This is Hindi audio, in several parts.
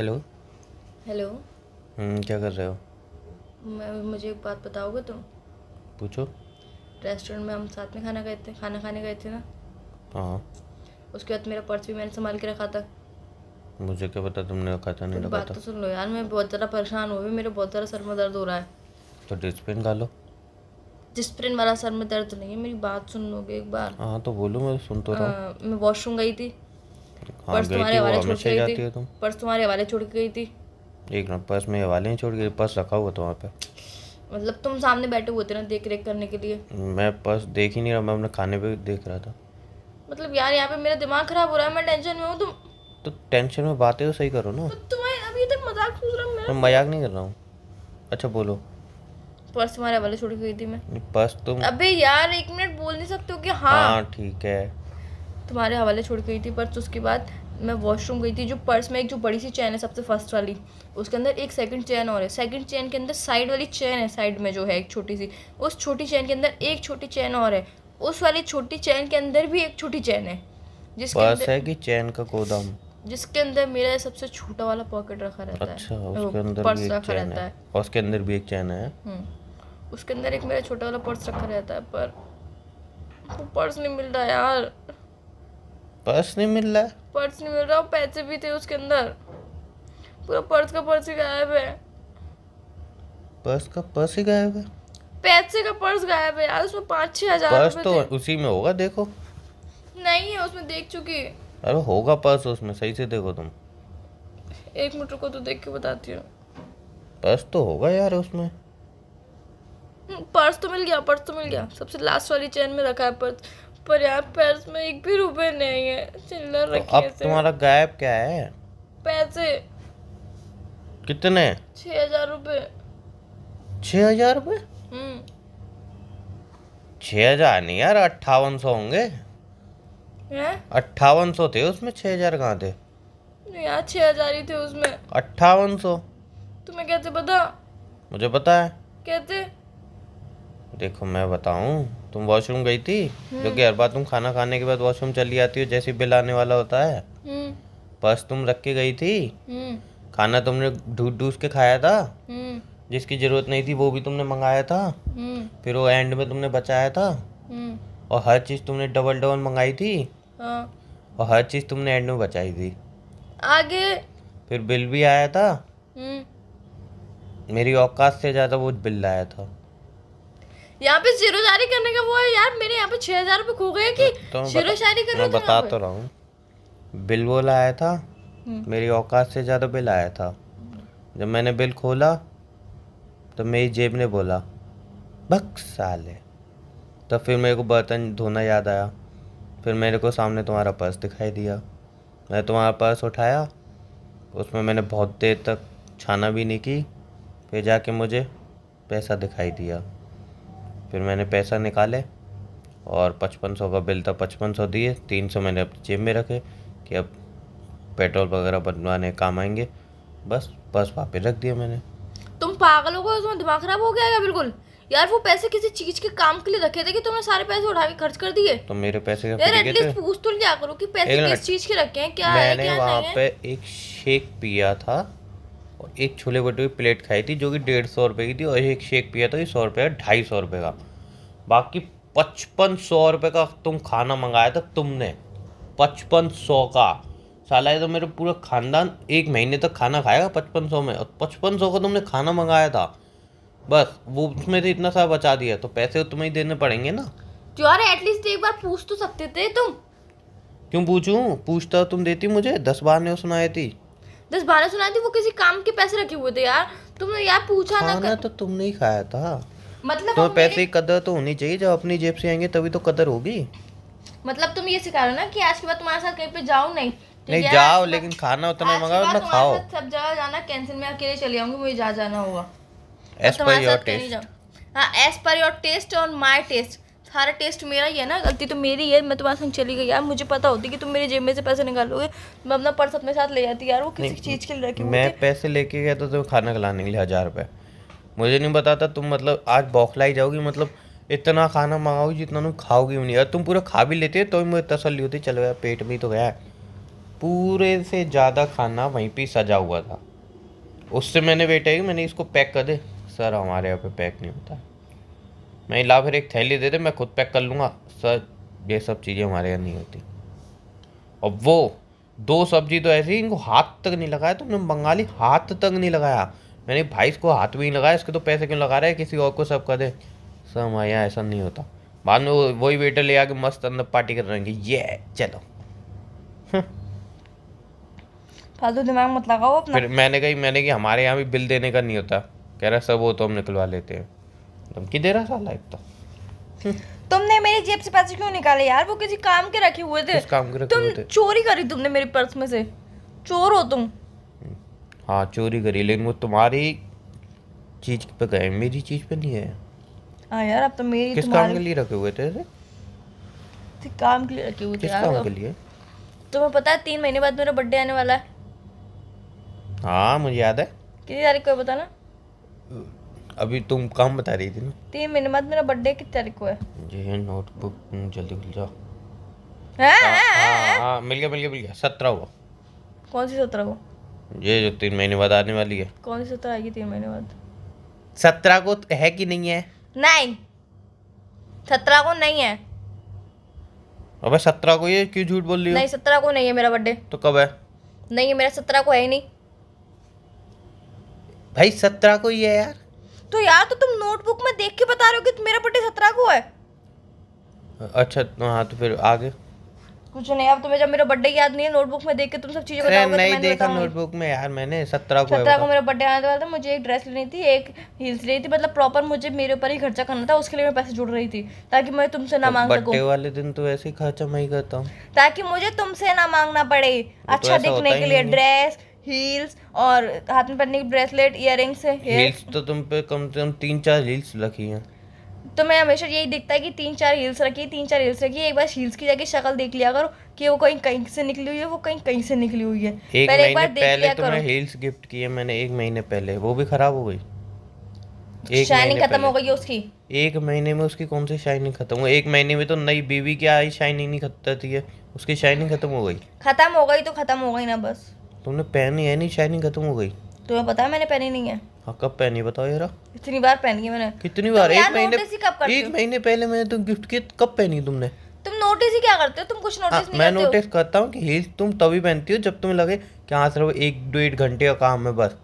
हेलो हेलो हम्म, क्या कर रहे हो मैं मुझे एक बात बताओगे तुम पूछो रेस्टोरेंट में हम साथ में खाना गए थे खाना खाने गए थे ना हाँ उसके बाद मेरा पर्स भी मैंने संभाल के रखा था मुझे क्या पता तुमने रखा था नहीं रखा था बात तो सुन लो यार मैं बहुत ज़्यादा परेशान हुई मेरे बहुत ज़्यादा सर में दर्द हो रहा है तो डिस्प्रिन खा लो डिस्प्रिन वाला सर में दर्द नहीं है मेरी बात सुन लोगे एक बार हाँ तो बोलो मैं सुन तो रहा हूँ हाँ, मैं वॉशरूम गई थी हाँ, पर्स तुम्हारे हवाले छोड़ के गई थी एक मिनट पर्स मेरे हवाले नहीं छोड़ के पर्स रखा हुआ था वहाँ पे मतलब तुम सामने बैठे हुए थे ना देख रेख करने के लिए मैं पर्स देख ही नहीं रहा मैं अपने खाने पे देख रहा था मतलब यार यहाँ पे मेरा दिमाग खराब हो रहा है मैं टेंशन में हूँ तुम तो टेंशन में बातें तो सही करो ना तो तुम्हें अभी तक मजाक सोच रहा मैं मजाक नहीं कर रहा हूँ अच्छा बोलो पर्स तुम्हारे वाले छोड़ गई थी मैं पर्स तुम अबे यार एक मिनट बोल नहीं सकते हो कि हाँ, हाँ ठीक है तुम्हारे हवाले छोड़ गई थी पर्स उसके बाद मैं वॉशरूम गई थी जो पर्स में एक जो बड़ी सी चैन है सबसे फर्स्ट वाली उसके अंदर एक सेकंड चैन और है सेकंड चैन के अंदर साइड वाली चैन है साइड में जो है एक छोटी सी उस छोटी चैन के अंदर एक छोटी चैन और है उस वाली छोटी चैन के अंदर भी एक छोटी चैन है जिसके अंदर है कि चैन का गोदाम जिसके अंदर मेरा सबसे छोटा वाला पॉकेट रखा रहता अच्छा, है उसके अंदर पर्स रखा रहता है और उसके अंदर भी एक चैन है हम्म, उसके अंदर एक मेरा छोटा वाला पर्स रखा रहता है पर वो पर्स नहीं मिलता यार पर्स नहीं मिल रहा पर्स नहीं मिल रहा पैसे भी थे उसके अंदर पूरा पर्स का पर्स ही गायब है पर्स का पर्स ही गायब है पैसे का पर्स गायब है यार उसमें पाँच छह हजार पर्स तो उसी में होगा देखो नहीं है उसमें देख चुकी अरे होगा पर्स उसमें सही से देखो तुम एक मिनट को तो देख के बताती हूँ पर्स तो होगा यार उसमें हम्म, पर्स तो मिल गया पर्स तो मिल गया सबसे लास्ट वाली चेन में रखा है पर्स पर यहाँ पर्स में एक भी रुपए नहीं है चिल्ला तो अब तुम्हारा गायब क्या है पैसे कितने छह हजार रुपये छह हजार रुपये हम्म। छह हजार नहीं यार अट्ठावन सौ होंगे अट्ठावन सौ थे उसमें छह हजार कहाँ थे यार छह हजार ही थे उसमें अट्ठावन सौ तुम्हें कैसे पता मुझे पता है कैसे देखो मैं बताऊं तुम वॉशरूम गई थी हम्म। जो कि हर बार तुम खाना खाने के बाद वॉशरूम चली आती हो जैसे बिल आने वाला होता है हम्म। पर्स तुम रख के गई थी हम्म। खाना तुमने ढूंढ ढूंढ के खाया था जिसकी जरूरत नहीं थी वो भी तुमने मंगाया था फिर वो एंड में तुमने बचाया था और हर चीज तुमने डबल डबल मंगाई थी हाँ। और हर चीज तुमने एंड में बचाई थी आगे फिर बिल भी आया था मेरी औकात से ज्यादा वो बिल आया था यहाँ पे जीरो जारी करने का वो है यार मेरे यहाँ पे छह हजार खो गए की तो जीरो जारी कर तो बता तो रहा हूँ बिल वो लाया था हम्म। मेरी औकात से ज़्यादा बिल आया था जब मैंने बिल खोला तो मेरी जेब ने बोला बक साले तो फिर मेरे को बर्तन धोना याद आया फिर मेरे को सामने तुम्हारा पर्स दिखाई दिया मैं तुम्हारा पर्स उठाया उसमें मैंने बहुत देर तक छाना भी नहीं की फिर जाके मुझे पैसा दिखाई दिया फिर मैंने पैसा निकाले और पचपन सौ का बिल था तो पचपन सौ दिए तीन सौ मैंने अपनी जेब में रखे कि अब पेट्रोल वगैरह बनवाने काम आएंगे बस बस वापस रख दिया मैंने तुम पागल हो गए उसमें दिमाग खराब हो गया क्या बिल्कुल यार वो पैसे किसी चीज के काम के लिए रखे थे कि तुमने सारे पैसे उठा के खर्च कर दिए तो मेरे पैसे यार एटलीस्ट पूछ तो लिया करो कि पैसे किस चीज के रखे हैं क्या मैंने है, क्या वहाँ पे एक शेक पिया था और एक छोले भटूरे प्लेट खाई थी जो कि डेढ़ सौ रुपये की थी और एक शेक पिया था ये सौ रुपये ढाई सौ रुपये का बाकी पचपन सौ रुपये का तुम खाना मंगाया था तुमने पचपन सौ का साला है तो मेरा पूरा खानदान एक महीने तक खाना खाएगा पचपन सौ में और पचपन सौ का तुमने खाना मंगाया था बस वो उसमें से इतना सारा बचा दिया तो पैसे तो तुम्हें ही देने पड़ेंगे ना तो यार एटलीस्ट एक बार पूछ तो सकते थे तुम क्यों पूछूं पूछता तो तुम देती मुझे दस बार ने सुनाई थी दस बारह सुनाई थी वो किसी काम के पैसे रखे हुए थे यार तुमने यार पूछा ना कर... तो तुमने ही खाया था मतलब तो पैसे की कदर तो होनी चाहिए जब अपनी जेब से आएंगे तभी तो कदर होगी मतलब तुम ये सिखा रहे हो ना कि आज के बाद तुम्हारे साथ कहीं पे तो जाओ नहीं नहीं जाओ लेकिन खाना उतना मंगाओ ना खाओ सब जगह जाना कैंसिल में अकेले चले आऊंगी मुझे जा जाना होगा एज पर योर टेस्ट हाँ एज पर योर टेस्ट और माई टेस्ट सारा टेस्ट मेरा ही है ना गलती तो मेरी है मैं तुम्हारे संग चली गई यार मुझे पता होती कि तुम मेरे जेब में से पैसे निकालोगे मैं अपना पर्स अपने साथ ले जाती यार वो किसी चीज़ के लिए रखी मैं पैसे लेके गया तो तुम्हें खाना खिलाने के लिए हज़ार रुपये मुझे नहीं बताता तुम मतलब आज बौखलाई जाओगी मतलब इतना खाना मंगाओगी जितना तुम खाओगी नहीं यार तुम पूरा खा भी लेते तो मुझे तसली होती चलो यार पेट भी तो गया पूरे से ज़्यादा खाना वहीं पर सजा हुआ था उससे मैंने बेटा आई मैंने इसको पैक कर दे सर हमारे यहाँ पे पैक नहीं होता मैं ला फिर एक थैली दे दे मैं खुद पैक कर लूँगा सर ये सब चीज़ें हमारे यहाँ नहीं होती और वो दो सब्जी तो ऐसी इनको हाथ तक नहीं लगाया तुमने बंगाली हाथ तक नहीं लगाया मैंने भाई इसको हाथ भी नहीं लगाया इसके तो पैसे क्यों लगा रहे किसी और को सब कर दे सर हमारे यहाँ ऐसा नहीं होता बाद में वही वेटर ले आके मस्त अंदर पार्टी कर रहे ये चलो फालतू दिमाग मत लगाओ अपना फिर मैंने कही मैंने कही हमारे यहाँ भी बिल देने का नहीं होता कह रहा सब वो तो हम निकलवा लेते हैं धमकी दे रहा साला एक तो तुमने मेरी जेब से पैसे क्यों निकाले यार वो किसी काम के रखे हुए थे काम के रखे तुम हुए थे चोरी करी तुमने मेरे पर्स में से चोर हो तुम हाँ चोरी करी लेकिन वो तुम्हारी चीज पे गए मेरी चीज पे नहीं है हाँ यार अब तो मेरी किस काम के लिए रखे हुए थे, थे? काम के लिए रखे हुए थे किस काम के लिए तुम्हें पता है तीन महीने बाद मेरा बर्थडे आने वाला है हाँ मुझे याद है कितनी तारीख को बताना अभी तुम काम बता रही थी ना तीन महीने बाद मेरा बर्थडे कितनी तारीख को है ये नोटबुक जल्दी खुल जाओ हाँ, हाँ, हाँ मिल गया मिल गया मिल गया सत्रह हुआ कौन सी सत्रह को ये जो तीन महीने बाद आने वाली है कौन सी सत्रह आएगी तीन महीने बाद सत्रह को तो है कि नहीं है नहीं सत्रह को नहीं है अबे सत्रह को ये क्यों झूठ बोल रही हो नहीं सत्रह को नहीं है मेरा बर्थडे तो कब है नहीं है मेरा सत्रह को है ही नहीं भाई सत्रह को ही है यार तो यार तो तुम नोटबुक में देख के बता रहे हो कि तो मेरा बर्थडे सत्रह को है अच्छा तो हाँ तो फिर आगे कुछ नहीं अब तुम्हें जब मेरा बर्थडे याद नहीं है नोटबुक में देख के तुम सब चीजें बताओगे तो नहीं तो देखा नोटबुक में यार मैंने सत्रह को सत्रह को मेरा बर्थडे आने वाला था मुझे एक ड्रेस लेनी थी एक हील्स लेनी थी मतलब प्रॉपर मुझे मेरे ऊपर ही खर्चा करना था उसके लिए मैं पैसे जुड़ रही थी ताकि मैं तुमसे ना तो मांग सकूं बर्थडे वाले दिन तो ऐसे ही खर्चा मैं ही करता हूँ ताकि मुझे तुमसे ना मांगना पड़े तो अच्छा दिखने के लिए ड्रेस हील्स और हाथ में पहनने की ब्रेसलेट इयर से हील्स तो तुम पे कम से कम तीन चार हील्स रखी हैं तो मैं हमेशा यही दिखता है कि तीन चार हील्स रखी तीन चार हील्स रखी एक बार हील्स की जाके शक्ल देख लिया करो कि वो कहीं कहीं से निकली हुई है वो कहीं कहीं से निकली हुई है एक पहले एक बार देख पहले लिया तो करो हील्स गिफ्ट किए मैंने एक महीने पहले वो भी खराब हो गई शाइनिंग खत्म हो गई है उसकी एक महीने में उसकी कौन सी शाइनिंग खत्म हो गई एक महीने में तो नई बीवी की आई शाइनिंग नहीं खत्म थी उसकी शाइनिंग खत्म हो गई खत्म हो गई तो खत्म हो गई ना बस तुमने पहनी है नहीं शाइनिंग खत्म हो गई तुम्हें पता है मैंने पहनी नहीं है हाँ कब पहनी बताओ यार इतनी बार पहनी है मैंने कितनी बार एक महीने एक महीने पहले मैंने तुम गिफ्ट किया कब पहनी तुमने तुम नोटिस ही क्या करते हो तुम कुछ नोटिस हाँ, नहीं मैं नोटिस करता हूँ कि हील्स तुम तभी पहनती हो जब तुम्हें लगे कि हाँ सिर्फ एक डेढ़ घंटे का काम है बस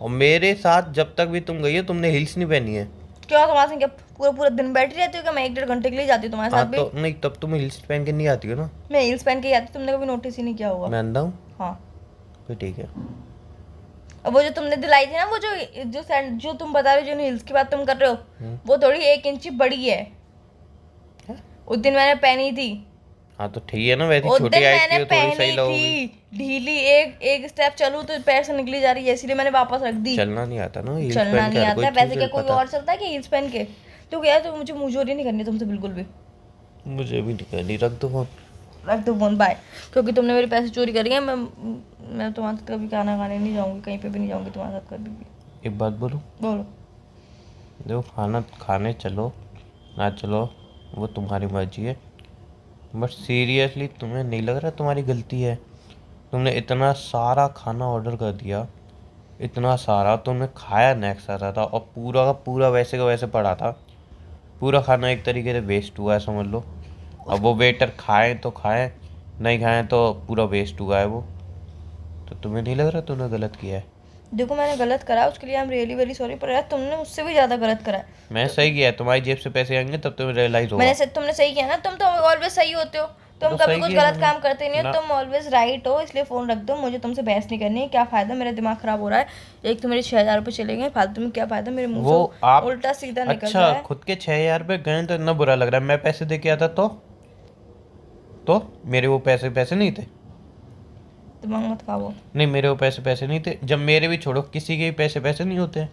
और मेरे साथ जब तक भी तुम गई हो तुमने हील्स नहीं पहनी है क्यों तुम्हारे संग पूरा पूरा दिन बैठी रहती हो कि मैं एक डेढ़ घंटे के लिए जाती हूँ तुम्हारे साथ हाँ, भी तो नहीं तब तुम हील्स पहन के नहीं आती हो ना मैं हील्स पहन के आती तुमने कभी नोटिस ही नहीं किया होगा मैं अंधा हूँ हाँ फिर ठीक है वो जो तुमने दिलाई थी ना वो जो जो सैंड जो तुम बता रहे हो जो हिल्स की बात तुम कर रहे हो हुँ? हम्म। वो थोड़ी एक इंच बड़ी है हा? उस दिन मैंने पहनी थी हाँ तो ठीक है ना वैसे छोटी आई थी मैंने सही थी ढीली एक एक स्टेप चलूं तो पैर से निकली जा रही है इसीलिए मैंने वापस रख दी चलना नहीं आता ना चलना नहीं आता वैसे क्या कोई और चलता है कि हील्स पहन के तो क्या तो मुझे मुझे नहीं करनी तुमसे बिल्कुल भी मुझे भी नहीं करनी रख दो फोन रख दो फोन बाय क्योंकि तुमने मेरे पैसे चोरी करेंगे मैं मैं तुम्हारे साथ कभी खाना खाने नहीं जाऊँगी कहीं पर भी नहीं जाऊँगी तुम्हारे साथ कभी भी एक बात बोलो बोलो देखो खाना खाने चलो ना चलो वो तुम्हारी मर्जी है बट सीरियसली तुम्हें नहीं लग रहा तुम्हारी गलती है तुमने इतना सारा खाना ऑर्डर कर दिया इतना सारा तुमने खाया नेक्स्ट आ रहा था और पूरा का पूरा वैसे का वैसे पड़ा था पूरा खाना एक तरीके से वेस्ट हुआ है समझ लो अब वो वेटर खाएं तो खाएं नहीं खाएं तो पूरा वेस्ट हुआ है वो तो तुम्हें नहीं लग रहा तुमने गलत किया है देखो मैंने गलत करा उसके लिए आई रियली वेरी सॉरी पर यार तुमने मुझसे भी ज़्यादा गलत करा है मैं सही किया तुम्हारी जेब से पैसे आएंगे तब तुम्हें रियलाइज होगा मैंने तुमने सही किया ना तुम तो ऑलवेज सही होते हो तुम तो कभी कुछ गलत काम करते नहीं हो तुम ऑलवेज राइट हो इसलिए फ़ोन रख दो मुझे तुमसे बहस नहीं करनी है क्या फ़ायदा मेरा दिमाग ख़राब हो रहा है एक तो मेरे छह हज़ार रुपये चले गए फालतू में क्या फ़ायदा मेरे मुंह मुँह उल्टा सीधा निकल रहा अच्छा, है खुद के छह हज़ार रुपये गए तो इतना बुरा लग रहा है मैं पैसे दे के आता तो तो मेरे वो पैसे पैसे नहीं थे दिमाग मत खाओ नहीं मेरे वो पैसे पैसे नहीं थे जब मेरे भी छोड़ो किसी के भी पैसे पैसे नहीं होते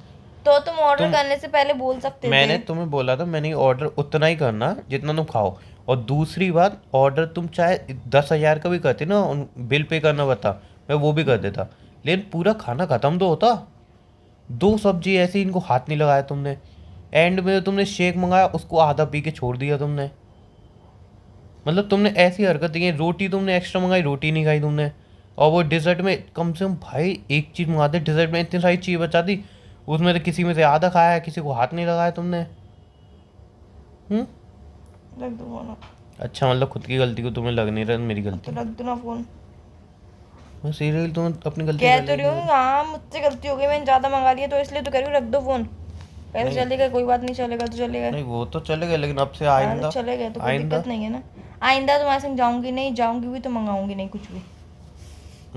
तो तुम ऑर्डर करने से पहले बोल सकते मैंने तुम्हें बोला था मैंने ऑर्डर उतना ही करना जितना तुम खाओ और दूसरी बात ऑर्डर तुम चाहे दस हज़ार का भी करते ना बिल पे करना बता मैं वो भी कर देता लेकिन पूरा खाना ख़त्म तो होता दो सब्जी ऐसी इनको हाथ नहीं लगाया तुमने एंड में तुमने शेक मंगाया उसको आधा पी के छोड़ दिया तुमने मतलब तुमने ऐसी हरकत दी है रोटी तुमने एक्स्ट्रा मंगाई रोटी नहीं खाई तुमने और वो डिज़र्ट में कम से कम भाई एक चीज़ मंगाते डिज़र्ट में इतनी सारी चीज़ बचा दी उसमें तो किसी में से आधा खाया है किसी को हाथ नहीं लगाया तुमने हम्म? रख दो अच्छा मतलब खुद की गलती को तुम्हें लग नहीं रहा मेरी गलती तो रख दो ना फोन मैं सीरियल तुम अपनी गलती कह तो रही हूँ हाँ मुझसे गलती हो गई मैंने ज़्यादा मंगा लिया तो इसलिए तो कह रही हूँ रख दो फोन पैसे चले गए कोई बात नहीं चलेगा तो चलेगा नहीं वो तो चले गए लेकिन अब से हाँ, तो आइंदा चले गए तो कोई दिक्कत नहीं है ना आइंदा तुम्हारे तो संग जाऊंगी नहीं जाऊंगी भी तो मंगाऊंगी नहीं कुछ भी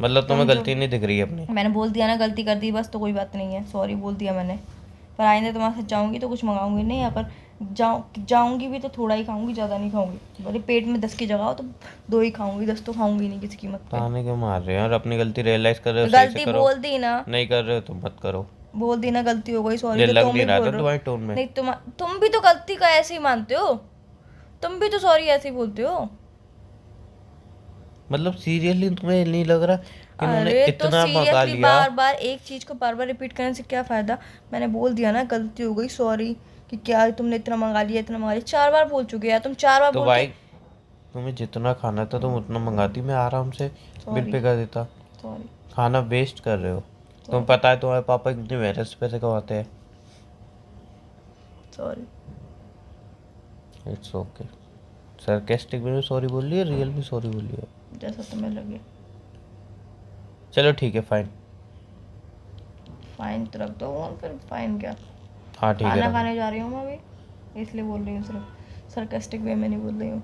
मतलब तुम्हें तो गलती नहीं दिख रही है अपनी मैंने बोल दिया ना गलती कर दी बस तो कोई बात नहीं है सॉरी बोल दिया मैंने पर आइंदा तुम्हारे तो साथ जाऊंगी तो कुछ मंगाऊंगी नहीं अगर जाऊँ जाऊँगी भी तो थोड़ा ही खाऊंगी ज़्यादा नहीं खाऊंगी भले पेट में दस की जगह हो तो दो ही खाऊंगी दस तो खाऊंगी नहीं किसी कीमत पे ताने क्यों मार रहे हैं और अपनी गलती रियलाइज कर रहे हो गलती करो बोल दी ना नहीं कर रहे हो तो मत करो बोल दी ना गलती हो गई सॉरी तो तुम भी तो गलती का ऐसे ही मानते हो तुम भी तो सॉरी ऐसे ही बोलते हो मतलब सीरियसली तुम्हें नहीं लग रहा कि अरे तो इतना तो सीरियसली बार बार एक चीज को बार बार रिपीट करने से क्या फायदा मैंने बोल दिया ना गलती हो गई सॉरी कि क्या तुमने इतना मंगा लिया इतना मंगा लिया चार बार बोल चुके यार तुम चार बार तो बोल भाई तुम्हें जितना खाना था तुम उतना मंगाती मैं आराम से बिल पे कर देता सॉरी खाना वेस्ट कर रहे हो तुम पता है तुम्हारे पापा कितने मेहनत से पैसे कमाते हैं सॉरी इट्स ओके सरकेस्टिक भी सॉरी बोली है रियल भी सॉरी बोली है जैसा तुम्हें लगे चलो ठीक है फाइन फाइन तो रख दो और फिर फाइन क्या हाँ ठीक है खाना खाने जा रही हूँ मैं अभी इसलिए बोल रही हूँ सिर्फ सरकेस्टिक वे में नहीं बोल रही हूँ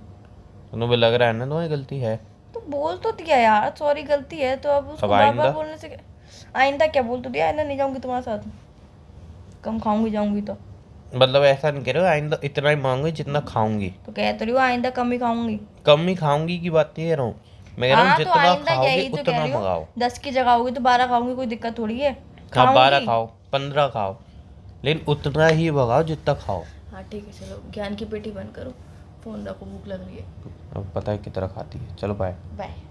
तुम्हें भी लग रहा है ना तुम्हारी गलती है तो बोल तो दिया यार सॉरी गलती है तो अब उसको बार बार बोलने से आइंदा क्या बोल तो दिया आइंदा नहीं जाऊँगी तुम्हारे साथ कम खाऊंगी जाऊंगी तो मतलब ऐसा नहीं कह रहे हो आइंदा इतना ही मांगूंगी जितना खाऊंगी तो कह तो रही हूँ आइंदा कम ही खाऊंगी कम ही खाऊंगी की बात नहीं कह रहा हूँ मैं कह रहा हूँ हाँ, तो जितना खाओगी तो उतना मंगाओ दस की जगह होगी तो बारह खाऊंगी कोई दिक्कत थोड़ी है हाँ बारह खाओ पंद्रह खाओ लेकिन उतना ही भगाओ जितना खाओ हाँ ठीक है चलो ज्ञान की पेटी बंद करो फोन रखो भूख लग रही है अब पता है कितना खाती है चलो बाय बाय